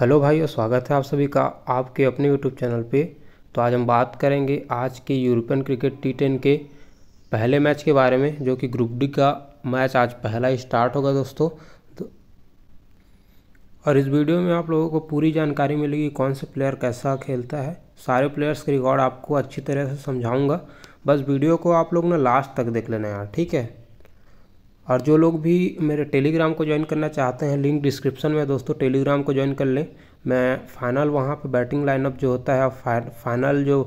hello और स्वागत है आप सभी का आपके अपने यूट्यूब चैनल पे तो आज हम बात करेंगे आज के यूरोपियन क्रिकेट टी टेन के पहले मैच के बारे में जो कि ग्रुप डी का मैच आज पहला ही स्टार्ट होगा दोस्तों तो और इस वीडियो में आप लोगों को पूरी जानकारी मिलेगी कौन से प्लेयर कैसा खेलता है सारे प्लेयर्स के रिकॉर्ड आपको अच्छी तरह से समझाऊँगा बस वीडियो को आप लोग ना लास्ट तक देख लेना यार ठीक है और जो लोग भी मेरे टेलीग्राम को ज्वाइन करना चाहते हैं लिंक डिस्क्रिप्शन में दोस्तों टेलीग्राम को ज्वाइन कर लें मैं फाइनल वहाँ पर बैटिंग लाइनअप जो होता है फाइनल जो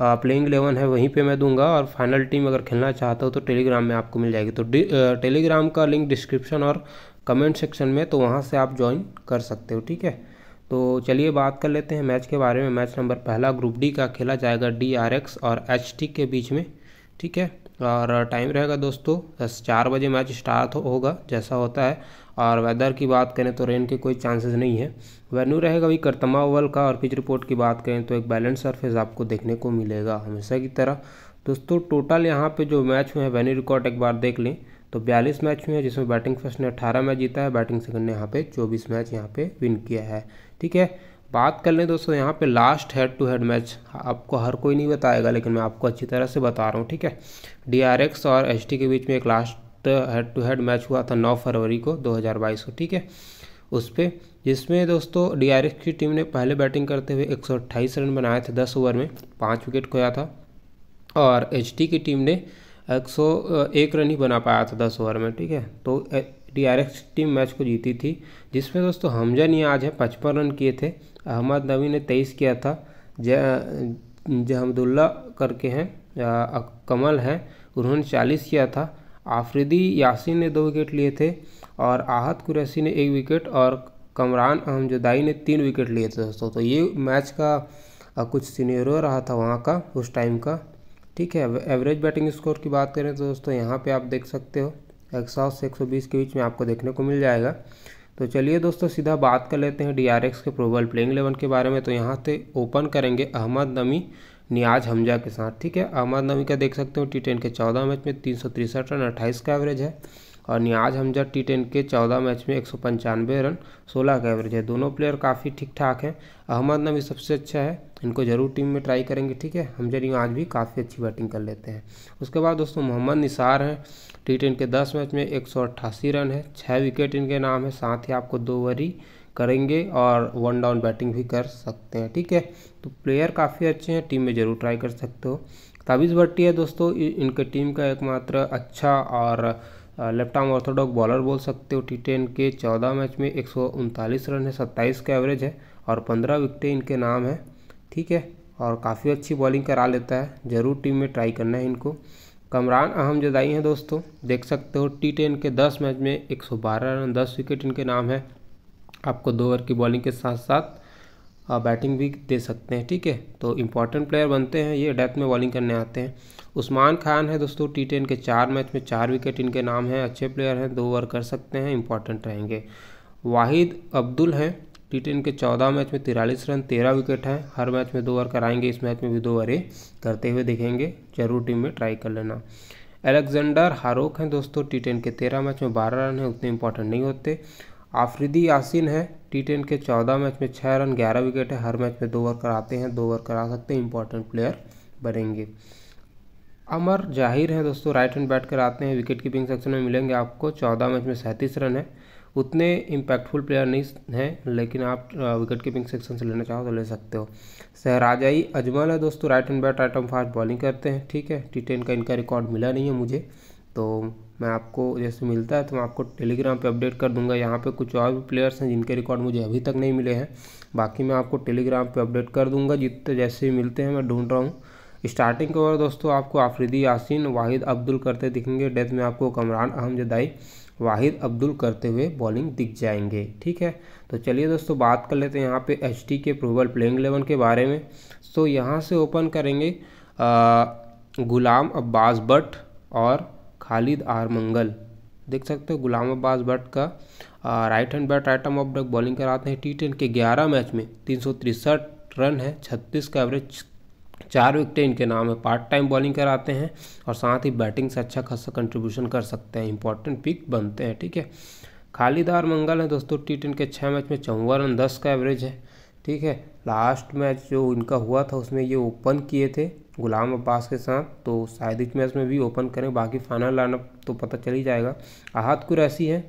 प्लेइंग इलेवन है वहीं पे मैं दूंगा और फाइनल टीम अगर खेलना चाहता हो तो टेलीग्राम में आपको मिल जाएगी तो टेलीग्राम का लिंक डिस्क्रिप्शन और कमेंट सेक्शन में तो वहाँ से आप ज्वाइन कर सकते हो ठीक है तो चलिए बात कर लेते हैं मैच के बारे में मैच नंबर पहला ग्रुप डी का खेला जाएगा डी आर एक्स और एच टी के बीच में ठीक है और टाइम रहेगा दोस्तों दस चार बजे मैच स्टार्ट होगा जैसा होता है और वेदर की बात करें तो रेन के कोई चांसेस नहीं है वेन्यू रहेगा भी करतमा ओवल का और पिच रिपोर्ट की बात करें तो एक बैलेंस सरफेस आपको देखने को मिलेगा हमेशा की तरह दोस्तों टोटल यहाँ पे जो मैच हुए हैं वेन्यू रिकॉर्ड एक बार देख लें तो बयालीस मैच हुए हैं जिसमें बैटिंग फर्स्ट ने अठारह मैच जीता है बैटिंग सेकंड ने यहाँ पर चौबीस मैच यहाँ पर विन किया है ठीक है बात कर लें दोस्तों यहाँ पे last head to head match आपको हर कोई नहीं बताएगा लेकिन मैं आपको अच्छी तरह से बता रहा हूँ ठीक है डीआरएक्स और एचटी के बीच में एक last head to head match हुआ था 9 फरवरी को 2022 को ठीक है उस पर जिसमें दोस्तों डीआरएक्स की टीम ने पहले बैटिंग करते हुए एक रन बनाए थे दस ओवर में पाँच विकेट खोया था और एच की टीम ने एक सौ एक रन ही बना पाया था दस ओवर में ठीक है तो डीआरएक्स टीम मैच को जीती थी जिसमें दोस्तों हमजा ने आज है पचपन रन किए थे अहमद नबी ने तेईस किया था जहमदुल्ला करके हैं कमल हैं उन्होंने चालीस किया था आफरीदी यासिन ने दो विकेट लिए थे और आहत कुरैसी ने एक विकेट और कमरान अहमजुदाई ने तीन विकेट लिए थे दोस्तों तो ये मैच का कुछ सीनियरो रहा था वहाँ का उस टाइम का ठीक है एवरेज बैटिंग स्कोर की बात करें तो दोस्तों यहाँ पे आप देख सकते हो सौ से एक के बीच में आपको देखने को मिल जाएगा तो चलिए दोस्तों सीधा बात कर लेते हैं डी के प्रोबल प्लेइंग एलेवन के बारे में तो यहाँ से ओपन करेंगे अहमद नमी नियाज हमजा के साथ ठीक है अहमद नमी का देख सकते हो टी के चौदह मैच में तीन सौ तिरसठ रन अट्ठाईस का एवरेज है और नियाज हमजा टी टेन के चौदह मैच में एक सौ पंचानवे रन सोलह का एवरेज है दोनों प्लेयर काफ़ी ठीक ठाक हैं अहमद नबी सबसे अच्छा है इनको ज़रूर टीम में ट्राई करेंगे ठीक है हमजा नियाज भी काफ़ी अच्छी बैटिंग कर लेते हैं उसके बाद दोस्तों मोहम्मद निसार हैं टी टेन के दस मैच में एक रन है छः विकेट इनके नाम है साथ ही आपको दो वरी करेंगे और वन डाउन बैटिंग भी कर सकते हैं ठीक है तो प्लेयर काफ़ी अच्छे हैं टीम में ज़रूर ट्राई कर सकते हो ताबिज भट्टी है दोस्तों इनके टीम का एकमात्र अच्छा और लेफ्ट आर्म ऑर्थोडॉक बॉलर बोल सकते हो टी टेन के चौदह मैच में एक रन है सत्ताईस का एवरेज है और पंद्रह विकटें इनके नाम है ठीक है और काफ़ी अच्छी बॉलिंग करा लेता है ज़रूर टीम में ट्राई करना है इनको कमरान अहम जदाई हैं दोस्तों देख सकते हो टी टेन के दस मैच में बारह रन दस विकेट इनके नाम है आपको दो ओवर की बॉलिंग के साथ साथ बैटिंग भी दे सकते हैं ठीक है तो इम्पॉर्टेंट प्लेयर बनते हैं ये डेथ में बॉलिंग करने आते हैं उस्मान खान है दोस्तों टी टेन के चार मैच में चार विकेट इनके नाम हैं अच्छे प्लेयर हैं दो ओवर कर सकते हैं इंपॉर्टेंट रहेंगे वाहिद अब्दुल हैं टी टेन के चौदह मैच में तिरालीस रन तेरह विकेट हैं हर मैच में दो ओवर कराएंगे इस मैच में भी दो ओवरें करते हुए देखेंगे जरूर टीम में ट्राई कर लेना एलेक्जेंडर हारोक हैं दोस्तों टी टेन के तेरह मैच में बारह रन हैं उतने इंपॉर्टेंट नहीं होते आफरीदी यासिन है टी टेन के चौदह मैच में छः रन ग्यारह विकेट है हर मैच में दो ओवर कराते हैं दो ओवर करा सकते हैं इंपॉर्टेंट प्लेयर बनेंगे अमर जाहिर है दोस्तों राइट हैंड बैट कर आते हैं विकेट कीपिंग सेक्शन में मिलेंगे आपको चौदह मैच में सैंतीस रन है उतने इम्पैक्टफुल प्लेयर नहीं हैं लेकिन आप विकेट कीपिंग सेक्शन से लेना चाहो तो ले सकते हो सहराजाई अजमल है दोस्तों right hand bat right and fast bowling करते हैं ठीक है टी टेन का इनका रिकॉर्ड मिला नहीं है मुझे तो मैं आपको जैसे मिलता है तो मैं आपको टेलीग्राम पे अपडेट कर दूंगा यहाँ पे कुछ और भी प्लेयर्स हैं जिनके रिकॉर्ड मुझे अभी तक नहीं मिले हैं बाकी मैं आपको टेलीग्राम पे अपडेट कर दूंगा जितने जैसे ही मिलते हैं मैं ढूंढ रहा हूँ स्टार्टिंग के ओवर दोस्तों आपको आफरीदी यासिन वाहिद अब्दुल करते दिखेंगे डेथ में आपको कमरान अहमजदाई वाहिद अब्दुल करते हुए बॉलिंग दिख जाएंगे ठीक है तो चलिए दोस्तों बात कर लेते हैं यहाँ पे एच के प्रोबल प्लेइंग एलेवन के बारे में तो यहाँ से ओपन करेंगे गुलाम अब्बास भट्ट और खालिद आर मंगल देख सकते हो गुलाम अब्बास भट्ट का आ, right hand bat right off break bowling कराते हैं टी के ग्यारह मैच में तीन रन है छत्तीस का एवरेज चार विकटें इनके नाम है पार्ट टाइम बॉलिंग कराते हैं और साथ ही बैटिंग से अच्छा खासा कंट्रीब्यूशन कर सकते हैं इंपॉर्टेंट पिक बनते हैं ठीक है खालीदार मंगल है दोस्तों टी टेन के छः मैच में चौवन रन दस का एवरेज है ठीक है लास्ट मैच जो इनका हुआ था उसमें ये ओपन किए थे गुलाम अब्बास के साथ तो शायद इस मैच में भी ओपन करें बाकी फाइनल लाइनअप तो पता चल ही जाएगा आहत कुरैसी है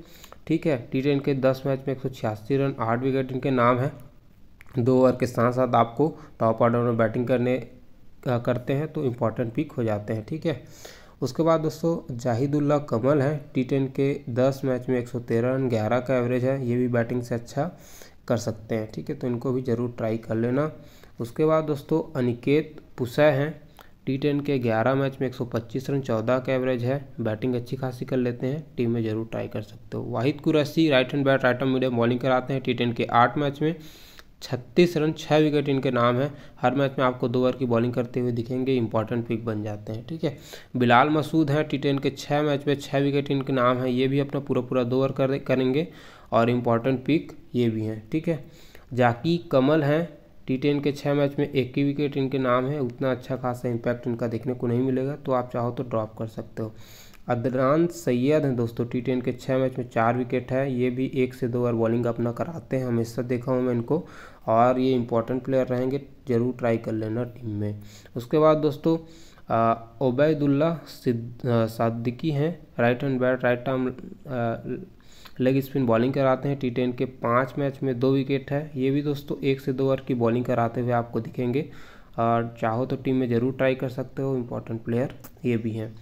ठीक है टी के दस मैच में एक रन आठ विकेट इनके नाम है दो ओवर के साथ साथ आपको टॉप ऑर्डर में बैटिंग करने करते हैं तो इम्पॉर्टेंट पिक हो जाते हैं ठीक है उसके बाद दोस्तों जाहिदुल्ला कमल है टी टेन के दस मैच में एक सौ तेरह रन ग्यारह का एवरेज है ये भी बैटिंग से अच्छा कर सकते हैं ठीक है तो इनको भी ज़रूर ट्राई कर लेना उसके बाद दोस्तों अनिकेत पुसै हैं टी टेन के ग्यारह मैच में एक सौ पच्चीस रन चौदह का एवरेज है बैटिंग अच्छी खासी कर लेते हैं टीम में ज़रूर ट्राई कर सकते हो Wahid Qureshi right hand bat right hand medium bowling कराते हैं टी टेन के आठ मैच में छत्तीस रन छः विकेट इनके नाम है हर मैच में आपको दो ओवर की बॉलिंग करते हुए दिखेंगे इंपॉर्टेंट पिक बन जाते हैं ठीक है बिलाल मसूद हैं टी के छः मैच में छः विकेट इनके नाम है ये भी अपना पूरा पूरा दो ओवर कर, करेंगे और इम्पॉर्टेंट पिक ये भी हैं ठीक है जाकी कमल हैं टी टेन के छः मैच में एक ही विकेट इनके नाम है उतना अच्छा खासा इम्पैक्ट इनका देखने को नहीं मिलेगा तो आप चाहो तो ड्रॉप कर सकते हो अदरान सैयद हैं दोस्तों टी टेन के छः मैच में चार विकेट है ये भी एक से दो बार बॉलिंग अपना कराते हैं हमेशा देखा हूँ मैं इनको और ये इंपॉर्टेंट प्लेयर रहेंगे ज़रूर ट्राई कर लेना टीम में उसके बाद दोस्तों ओबैदुल्ला सिद्दिकी हैं right hand bat right arm leg spin bowling कराते हैं टी टेन के पाँच मैच में दो विकेट है ये भी दोस्तों एक से दो ओवर की बॉलिंग कराते हुए आपको दिखेंगे और चाहो तो टीम में ज़रूर ट्राई कर सकते हो इम्पोर्टेंट प्लेयर ये भी हैं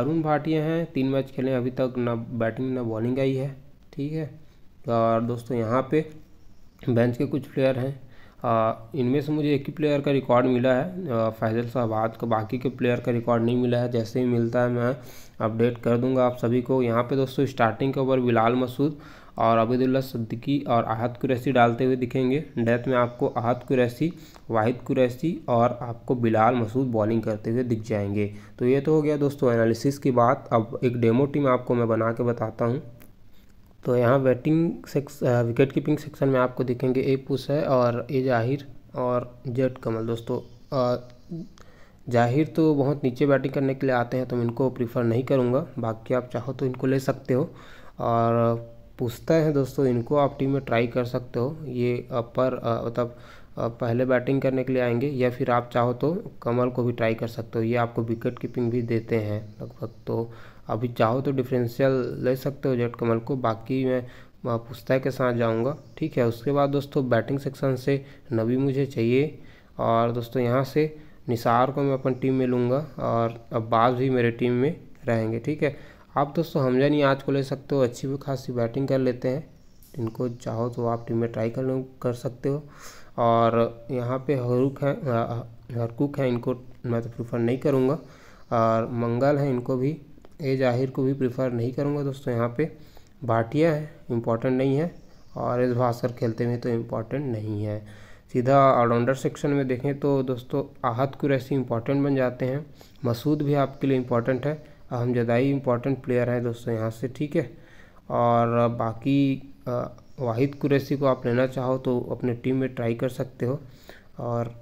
अरुण भाटिया हैं तीन मैच खेले अभी तक ना बैटिंग ना बॉलिंग आई है ठीक है और दोस्तों यहाँ पे बेंच के कुछ प्लेयर हैं इनमें से मुझे एक ही प्लेयर का रिकॉर्ड मिला है फैजल साहबाद का बाकी के प्लेयर का रिकॉर्ड नहीं मिला है जैसे ही मिलता है मैं अपडेट कर दूंगा आप सभी को यहाँ पे दोस्तों स्टार्टिंग के ओवर बिलाल मसूद और अबीदुल्ला सद्दीकी और आहत कुरैसी डालते हुए दिखेंगे डेथ में आपको आहत कुरैसी वाहिद कुरैसी और आपको बिलाल मसूद बॉलिंग करते हुए दिख जाएंगे तो ये तो हो गया दोस्तों एनालिसिस की बात अब एक डेमो टीम आपको मैं बना के बताता हूँ तो यहाँ batting section wicket keeping section में आपको दिखेंगे ए पुस है और ए जाहिर और जेट कमल दोस्तों जाहिर तो बहुत नीचे बैटिंग करने के लिए आते हैं तो मैं इनको प्रीफर नहीं करूँगा बाकी आप चाहो तो इनको ले सकते हो और पूछता हैं दोस्तों इनको आप टीम में ट्राई कर सकते हो ये अपर मतलब पहले बैटिंग करने के लिए आएंगे या फिर आप चाहो तो कमल को भी ट्राई कर सकते हो ये आपको विकेट कीपिंग भी देते हैं लगभग तो अभी चाहो तो डिफरेंशियल ले सकते हो जेट कमल को बाकी मैं पुस्तक के साथ जाऊंगा ठीक है उसके बाद दोस्तों बैटिंग सेक्शन से नबी मुझे चाहिए और दोस्तों यहाँ से निसार को मैं अपन टीम में लूँगा और अब्बास भी मेरे टीम में रहेंगे ठीक है आप दोस्तों हमजा नहीं आज को ले सकते हो अच्छी खासी बैटिंग कर लेते हैं इनको चाहो तो आप टीम में ट्राई कर कर सकते हो और यहाँ पे हरुक हैं हरकुक हैं इनको मैं तो प्रीफर नहीं करूँगा और मंगल हैं इनको भी ए जाहिर को भी प्रीफर नहीं करूँगा दोस्तों यहाँ पे भाटिया है इम्पॉर्टेंट नहीं है और एस भास्कर खेलते हुए तो इम्पॉर्टेंट नहीं है सीधा ऑलराउंडर सेक्शन में देखें तो दोस्तों आहत कुरैसी इम्पॉर्टेंट बन जाते हैं मसूद भी आपके लिए इम्पॉर्टेंट है ज़्यादा जदाई इम्पोर्टेंट प्लेयर हैं दोस्तों यहाँ से ठीक है और बाकी वाहिद कुरैसी को आप लेना चाहो तो अपने टीम में ट्राई कर सकते हो और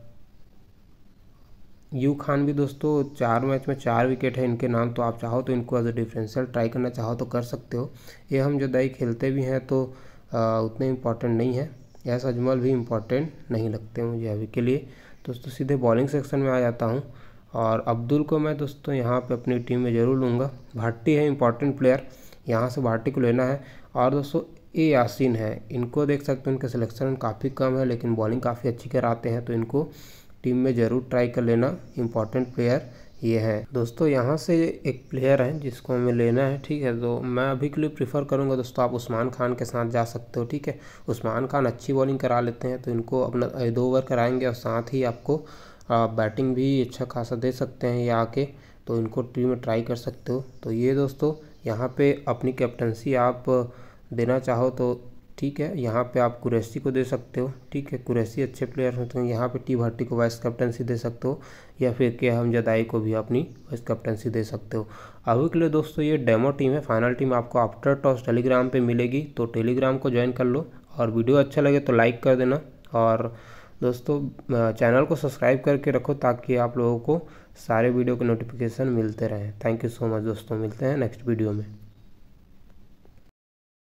यू खान भी दोस्तों चार मैच में चार विकेट है इनके नाम तो आप चाहो तो इनको एज अ डिफरेंशियल ट्राई करना चाहो तो कर सकते हो ये हम दाई खेलते भी हैं तो आ, उतने इम्पॉर्टेंट नहीं है यस अजमल भी इम्पॉर्टेंट नहीं लगते मुझे अभी के लिए दोस्तों सीधे बॉलिंग सेक्शन में आ जाता हूँ और अब्दुल को मैं दोस्तों यहाँ पे अपनी टीम में ज़रूर लूँगा भाटी है इंपॉर्टेंट प्लेयर यहाँ से भाटी को लेना है और दोस्तों ए यासिन है इनको देख सकते हैं उनका सिलेक्शन काफ़ी कम है लेकिन बॉलिंग काफ़ी अच्छी कराते हैं तो इनको टीम में ज़रूर ट्राई कर लेना इम्पॉर्टेंट प्लेयर ये है दोस्तों यहाँ से एक प्लेयर है जिसको हमें लेना है ठीक है तो मैं अभी के लिए प्रीफर करूँगा दोस्तों आप उस्मान खान के साथ जा सकते हो ठीक है उस्मान खान अच्छी बॉलिंग करा लेते हैं तो इनको अपना दो ओवर कराएंगे और साथ ही आपको बैटिंग भी अच्छा खासा दे सकते हैं ये आके तो इनको टीम में ट्राई कर सकते हो तो ये दोस्तों यहाँ पे अपनी कैप्टनसी आप देना चाहो तो ठीक है यहाँ पे आप कुरैसी को दे सकते हो ठीक है कुरैसी अच्छे प्लेयर होते हैं यहाँ पे टी भट्टी को वाइस कैप्टनसी दे सकते हो या फिर के हम जदाई को भी अपनी वाइस कैप्टनसी दे सकते हो अभी के लिए दोस्तों ये डेमो टीम है फाइनल टीम आपको आफ्टर टॉस टेलीग्राम पर मिलेगी तो टेलीग्राम को ज्वाइन कर लो और वीडियो अच्छा लगे तो लाइक कर देना और दोस्तों चैनल को सब्सक्राइब करके रखो ताकि आप लोगों को सारे वीडियो के नोटिफिकेशन मिलते रहें थैंक यू सो मच दोस्तों मिलते हैं नेक्स्ट वीडियो में